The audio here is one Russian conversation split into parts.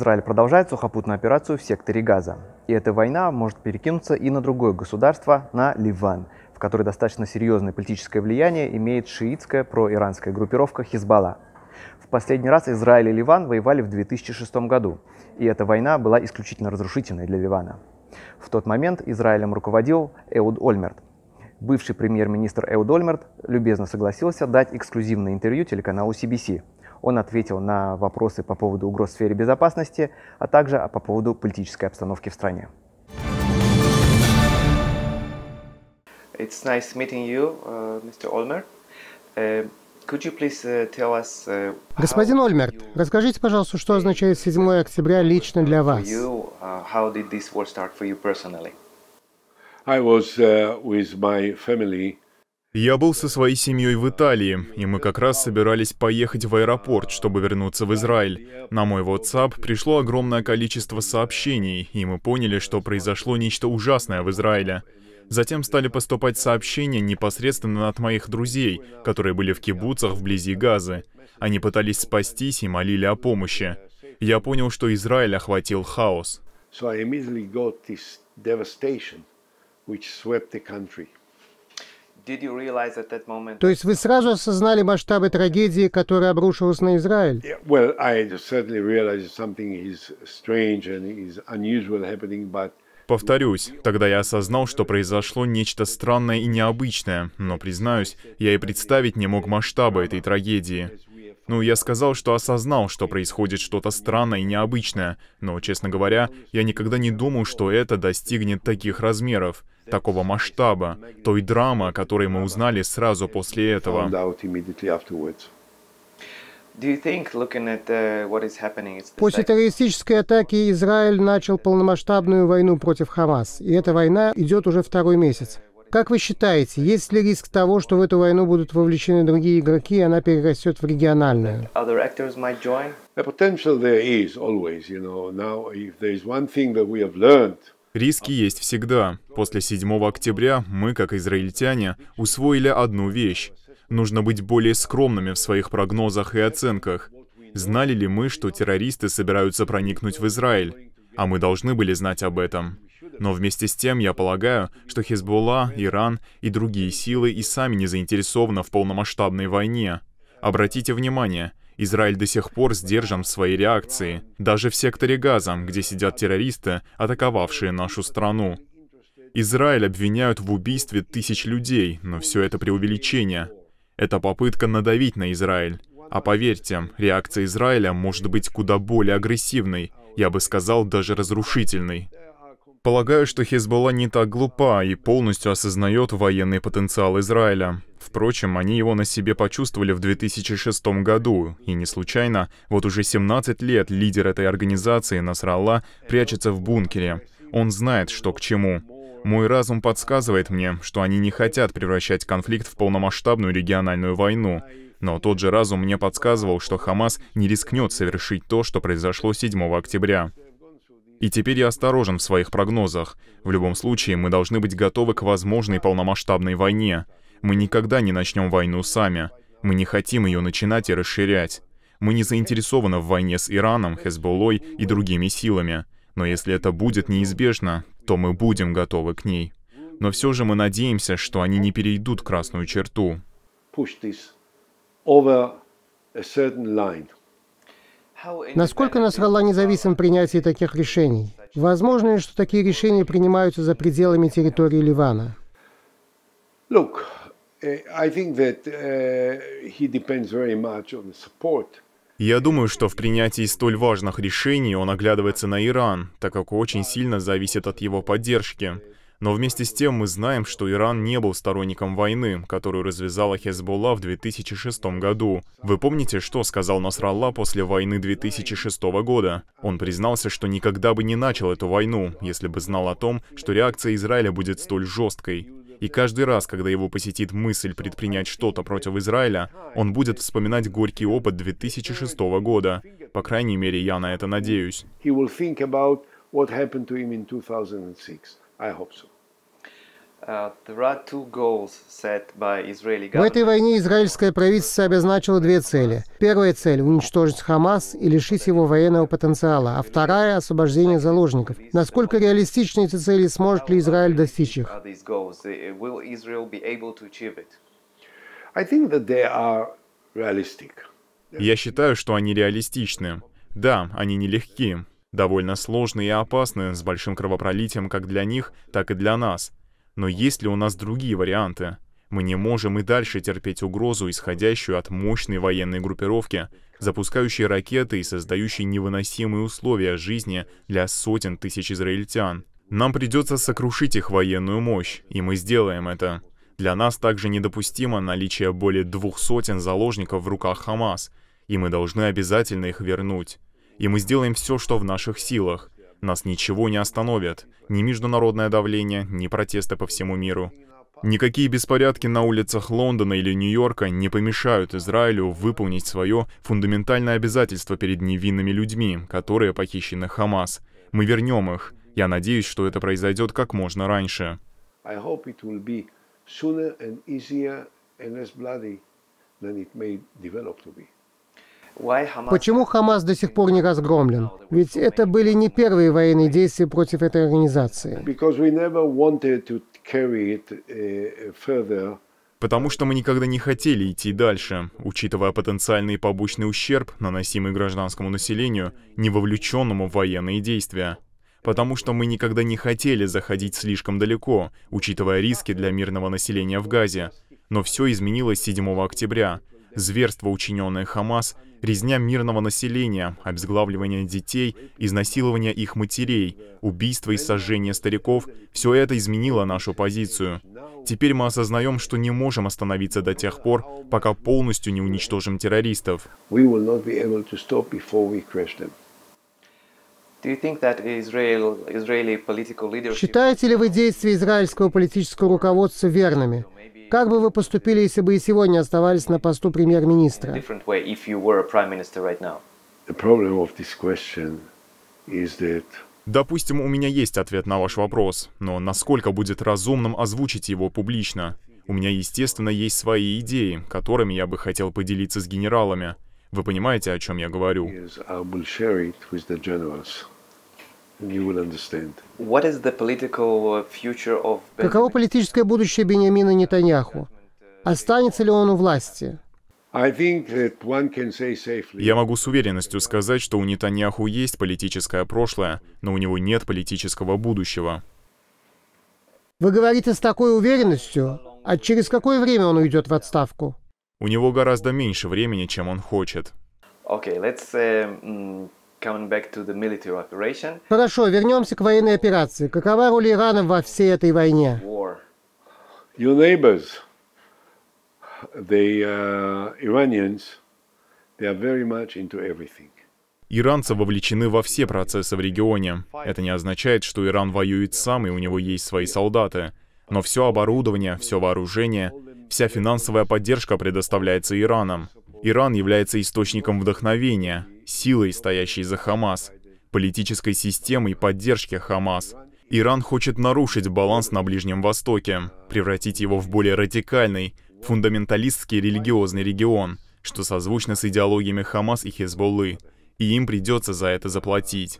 Израиль продолжает сухопутную операцию в секторе Газа. И эта война может перекинуться и на другое государство, на Ливан, в которой достаточно серьезное политическое влияние имеет шиитская проиранская группировка Хизбалла. В последний раз Израиль и Ливан воевали в 2006 году, и эта война была исключительно разрушительной для Ливана. В тот момент Израилем руководил Эуд Ольмерт. Бывший премьер-министр Эуд Ольмерт любезно согласился дать эксклюзивное интервью телеканалу CBC – он ответил на вопросы по поводу угроз в сфере безопасности, а также по поводу политической обстановки в стране. It's nice meeting you, uh, Mr. Olmer. Uh, uh, uh Господин Ольмерт, расскажите, пожалуйста, что означает 7 октября лично для вас? Я я был со своей семьей в Италии, и мы как раз собирались поехать в аэропорт, чтобы вернуться в Израиль. На мой WhatsApp пришло огромное количество сообщений, и мы поняли, что произошло нечто ужасное в Израиле. Затем стали поступать сообщения непосредственно от моих друзей, которые были в кибуцах вблизи Газы. Они пытались спастись и молили о помощи. Я понял, что Израиль охватил хаос. So I immediately got this devastation, which swept the country. То есть вы сразу осознали масштабы трагедии, которая обрушилась на Израиль? Повторюсь, тогда я осознал, что произошло нечто странное и необычное, но, признаюсь, я и представить не мог масштабы этой трагедии. Ну, я сказал, что осознал, что происходит что-то странное и необычное, но, честно говоря, я никогда не думал, что это достигнет таких размеров такого масштаба, той драмы, о которой мы узнали сразу после этого. Uh, после террористической атаки Израиль начал полномасштабную войну против Хамас, и эта война идет уже второй месяц. Как вы считаете, есть ли риск того, что в эту войну будут вовлечены другие игроки, и она перерастет в региональную? Риски есть всегда. После 7 октября мы, как израильтяне, усвоили одну вещь. Нужно быть более скромными в своих прогнозах и оценках. Знали ли мы, что террористы собираются проникнуть в Израиль? А мы должны были знать об этом. Но вместе с тем, я полагаю, что Хизбулла, Иран и другие силы и сами не заинтересованы в полномасштабной войне. Обратите внимание, Израиль до сих пор сдержан в своей реакции. Даже в секторе Газа, где сидят террористы, атаковавшие нашу страну. Израиль обвиняют в убийстве тысяч людей, но все это преувеличение. Это попытка надавить на Израиль. А поверьте, реакция Израиля может быть куда более агрессивной, я бы сказал, даже разрушительной. Полагаю, что Хизбалла не так глупа и полностью осознает военный потенциал Израиля. Впрочем, они его на себе почувствовали в 2006 году, и не случайно, вот уже 17 лет лидер этой организации Насралла прячется в бункере. Он знает, что к чему. Мой разум подсказывает мне, что они не хотят превращать конфликт в полномасштабную региональную войну. Но тот же разум мне подсказывал, что Хамас не рискнет совершить то, что произошло 7 октября. И теперь я осторожен в своих прогнозах. В любом случае, мы должны быть готовы к возможной полномасштабной войне. Мы никогда не начнем войну сами. Мы не хотим ее начинать и расширять. Мы не заинтересованы в войне с Ираном, Хезболой и другими силами. Но если это будет неизбежно, то мы будем готовы к ней. Но все же мы надеемся, что они не перейдут красную черту. Push this over a certain line. Насколько Насралла независим в принятии таких решений? Возможно ли, что такие решения принимаются за пределами территории Ливана? Э, э, Я думаю, что в принятии столь важных решений он оглядывается на Иран, так как очень сильно зависит от его поддержки. Но вместе с тем мы знаем, что Иран не был сторонником войны, которую развязала Хезболла в 2006 году. Вы помните, что сказал Насралла после войны 2006 года? Он признался, что никогда бы не начал эту войну, если бы знал о том, что реакция Израиля будет столь жесткой. И каждый раз, когда его посетит мысль предпринять что-то против Израиля, он будет вспоминать горький опыт 2006 года. По крайней мере, я на это надеюсь. I hope so. Uh, В этой войне израильское правительство обозначило две цели. Первая цель – уничтожить Хамас и лишить его военного потенциала, а вторая – освобождение заложников. Насколько реалистичны эти цели, сможет ли Израиль достичь их? Э, э, Я считаю, что они реалистичны. Да, они нелегки, довольно сложные и опасные, с большим кровопролитием как для них, так и для нас – но есть ли у нас другие варианты? Мы не можем и дальше терпеть угрозу, исходящую от мощной военной группировки, запускающей ракеты и создающей невыносимые условия жизни для сотен тысяч израильтян. Нам придется сокрушить их военную мощь, и мы сделаем это. Для нас также недопустимо наличие более двух сотен заложников в руках Хамас, и мы должны обязательно их вернуть. И мы сделаем все, что в наших силах. Нас ничего не остановит. Ни международное давление, ни протесты по всему миру. Никакие беспорядки на улицах Лондона или Нью-Йорка не помешают Израилю выполнить свое фундаментальное обязательство перед невинными людьми, которые похищены Хамас. Мы вернем их. Я надеюсь, что это произойдет как можно раньше. sooner and easier and less bloody than it may develop to be. Почему Хамас до сих пор не разгромлен? Ведь это были не первые военные действия против этой организации. Uh, Потому что мы никогда не хотели идти дальше, учитывая потенциальный побочный ущерб, наносимый гражданскому населению, не вовлеченному в военные действия. Потому что мы никогда не хотели заходить слишком далеко, учитывая риски для мирного населения в Газе. Но все изменилось 7 октября, зверства, учиненные Хамас, резня мирного населения, обезглавливание детей, изнасилование их матерей, убийство и сожжение стариков – все это изменило нашу позицию. Теперь мы осознаем, что не можем остановиться до тех пор, пока полностью не уничтожим террористов. Считаете ли вы действия израильского политического руководства верными? Как бы вы поступили, если бы и сегодня оставались на посту премьер-министра? Допустим, у меня есть ответ на ваш вопрос, но насколько будет разумным озвучить его публично? У меня, естественно, есть свои идеи, которыми я бы хотел поделиться с генералами. Вы понимаете, о чем я говорю? Uh, Каково политическое будущее Бениамина Нетаньяху? Останется ли он у власти? Я могу с уверенностью сказать, что у Нетаньяху есть политическое прошлое, но у него нет политического будущего. Вы говорите с такой уверенностью, а через какое время он уйдет в отставку? У него гораздо меньше времени, чем он хочет. Okay, let's, uh, back to the Хорошо, вернемся к военной операции. Какова роль Ирана во всей этой войне? War. Your neighbors, the uh, Iranians, they are very much into everything. Иранцы вовлечены во все процессы в регионе. Это не означает, что Иран воюет сам и у него есть свои солдаты. Но все оборудование, все вооружение Вся финансовая поддержка предоставляется Ираном. Иран является источником вдохновения, силой, стоящей за Хамас, политической системой поддержки Хамас. Иран хочет нарушить баланс на Ближнем Востоке, превратить его в более радикальный, фундаменталистский религиозный регион, что созвучно с идеологиями Хамас и Хизболлы, и им придется за это заплатить.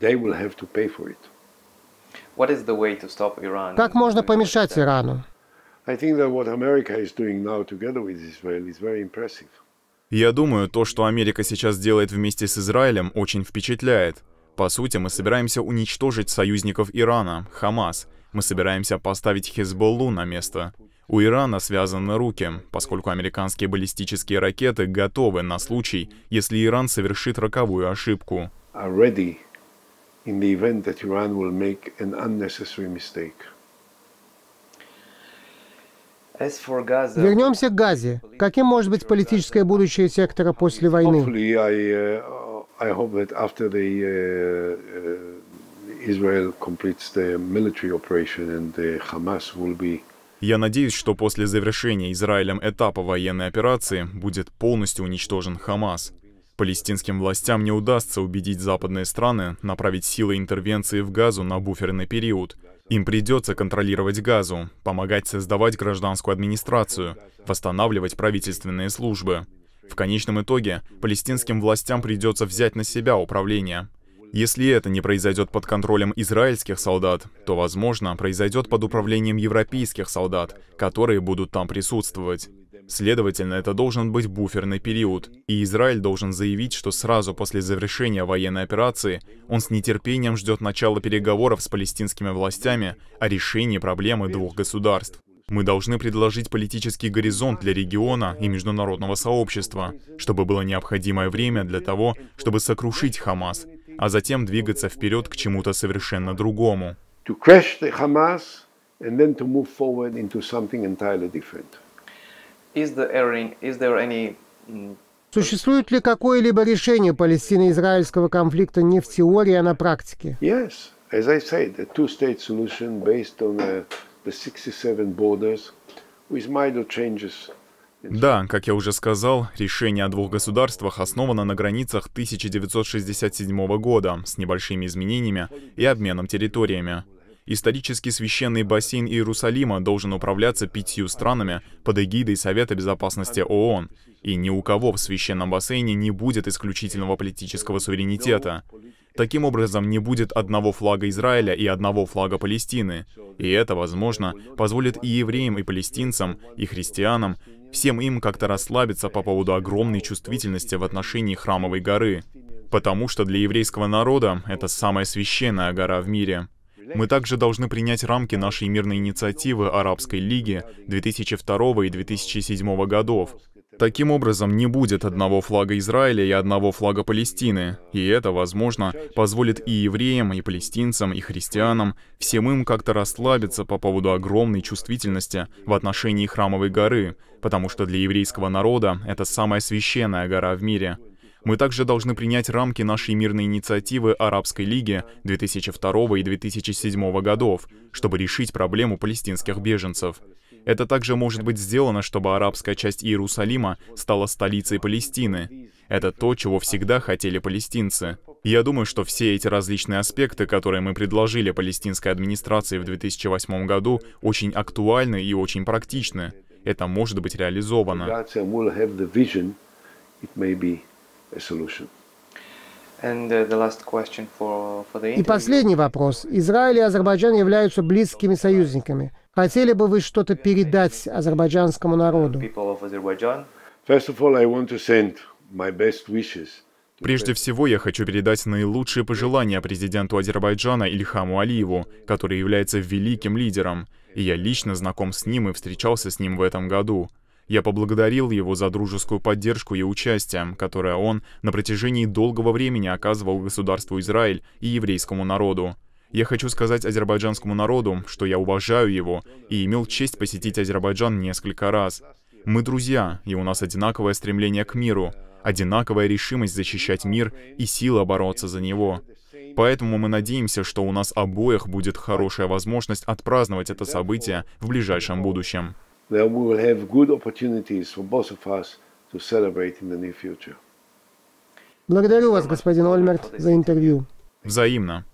Как можно помешать Ирану? Я думаю, то, что Америка сейчас делает вместе с Израилем, очень впечатляет. По сути, мы собираемся уничтожить союзников Ирана, Хамас. Мы собираемся поставить Хизболлу на место. У Ирана связаны руки, поскольку американские баллистические ракеты готовы на случай, если Иран совершит роковую ошибку. Вернемся к Газе. Каким может быть политическое будущее сектора после войны? Uh, uh, uh, Я надеюсь, что после завершения Израилем этапа военной операции будет полностью уничтожен Хамас. Палестинским властям не удастся убедить западные страны направить силы интервенции в Газу на буферный период – им придется контролировать газу, помогать создавать гражданскую администрацию, восстанавливать правительственные службы. В конечном итоге, палестинским властям придется взять на себя управление. Если это не произойдет под контролем израильских солдат, то, возможно, произойдет под управлением европейских солдат, которые будут там присутствовать. Следовательно, это должен быть буферный период, и Израиль должен заявить, что сразу после завершения военной операции он с нетерпением ждет начала переговоров с палестинскими властями о решении проблемы двух государств. Мы должны предложить политический горизонт для региона и международного сообщества, чтобы было необходимое время для того, чтобы сокрушить Хамас, а затем двигаться вперед к чему-то совершенно другому. To crash the Hamas and then to move forward into something entirely different. Mm, Существует ли какое-либо решение палестино-израильского конфликта не в теории, а на практике? Yes. As I said, a two-state solution based on uh, the 67 borders with minor changes да, как я уже сказал, решение о двух государствах основано на границах 1967 года с небольшими изменениями и обменом территориями. Исторически священный бассейн Иерусалима должен управляться пятью странами под эгидой Совета Безопасности ООН, и ни у кого в священном бассейне не будет исключительного политического суверенитета. Таким образом, не будет одного флага Израиля и одного флага Палестины. И это, возможно, позволит и евреям, и палестинцам, и христианам, всем им как-то расслабиться по поводу огромной чувствительности в отношении Храмовой горы. Потому что для еврейского народа это самая священная гора в мире. Мы также должны принять рамки нашей мирной инициативы Арабской Лиги 2002 и 2007 годов. Таким образом, не будет одного флага Израиля и одного флага Палестины, и это, возможно, позволит и евреям, и палестинцам, и христианам, всем им как-то расслабиться по поводу огромной чувствительности в отношении Храмовой горы, потому что для еврейского народа это самая священная гора в мире — мы также должны принять рамки нашей мирной инициативы Арабской лиги 2002 и 2007 годов, чтобы решить проблему палестинских беженцев. Это также может быть сделано, чтобы арабская часть Иерусалима стала столицей Палестины. Это то, чего всегда хотели палестинцы. Я думаю, что все эти различные аспекты, которые мы предложили палестинской администрации в 2008 году, очень актуальны и очень практичны. Это может быть реализовано solution. И последний вопрос. Израиль и Азербайджан являются близкими союзниками. Хотели бы вы что-то передать азербайджанскому народу? Прежде всего, я хочу передать наилучшие пожелания президенту Азербайджана Ильхаму Алиеву, который является великим лидером. И я лично знаком с ним и встречался с ним в этом году. Я поблагодарил его за дружескую поддержку и участие, которое он на протяжении долгого времени оказывал государству Израиль и еврейскому народу. Я хочу сказать азербайджанскому народу, что я уважаю его и имел честь посетить Азербайджан несколько раз. Мы друзья, и у нас одинаковое стремление к миру, одинаковая решимость защищать мир и сила бороться за него. Поэтому мы надеемся, что у нас обоих будет хорошая возможность отпраздновать это событие в ближайшем будущем. Then we will have good opportunities for both of us to celebrate in the near future. Благодарю вас, господин Ольмерт, за интервью. Взаимно.